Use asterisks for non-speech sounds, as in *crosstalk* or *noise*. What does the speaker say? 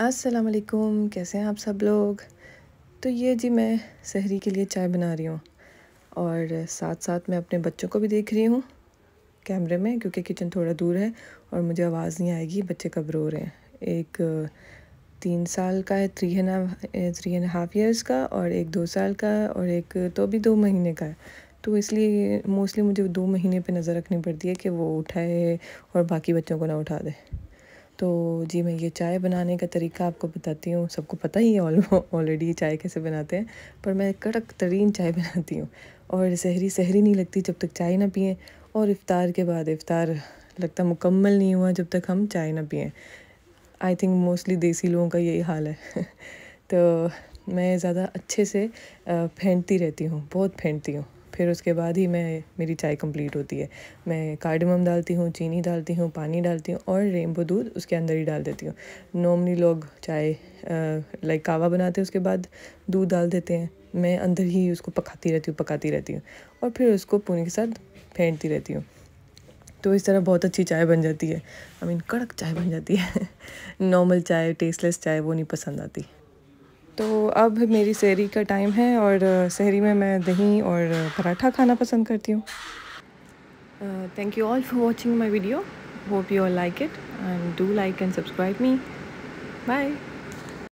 असलकुम कैसे हैं आप सब लोग तो ये जी मैं सहरी के लिए चाय बना रही हूँ और साथ साथ मैं अपने बच्चों को भी देख रही हूँ कैमरे में क्योंकि किचन थोड़ा दूर है और मुझे आवाज़ नहीं आएगी बच्चे कब रो रहे हैं एक तीन साल का है three and three and half years का और एक दो साल का है और एक तो भी दो महीने का है तो इसलिए मोस्टली मुझे दो महीने पे नज़र रखनी पड़ती है कि वो उठाए और बाकी बच्चों को ना उठा दे तो जी मैं ये चाय बनाने का तरीका आपको बताती हूँ सबको पता ही है ऑलरेडी चाय कैसे बनाते हैं पर मैं कड़क तरीन चाय *laughs* बनाती हूँ और सहरी सहरी नहीं लगती जब तक चाय ना पिएँ और इफ़ार के बाद इफ़ार लगता मुकम्मल नहीं हुआ जब तक हम चाय ना पिएँ आई थिंक मोस्टली देसी लोगों का यही हाल है *laughs* तो मैं ज़्यादा अच्छे से फेंटती रहती हूँ बहुत फेंटती हूँ फिर उसके बाद ही मैं मेरी चाय कंप्लीट होती है मैं कार्डमम डालती हूँ चीनी डालती हूँ पानी डालती हूँ और रेनबो दूध उसके अंदर ही डाल देती हूँ नॉर्मली लोग चाय लाइक कावा बनाते हैं उसके बाद दूध डाल देते हैं मैं अंदर ही उसको पकाती रहती हूँ पकाती रहती हूँ और फिर उसको पुणे के साथ फेंटती रहती हूँ तो इस तरह बहुत अच्छी चाय बन जाती है आई I मीन mean, कड़क चाय बन जाती है नॉर्मल *laughs* चाय टेस्टलेस चाय वो नहीं पसंद आती तो अब मेरी सहरी का टाइम है और सहरी में मैं दही और पराठा खाना पसंद करती हूँ thank you all for watching my video hope you all like it and do like and subscribe me bye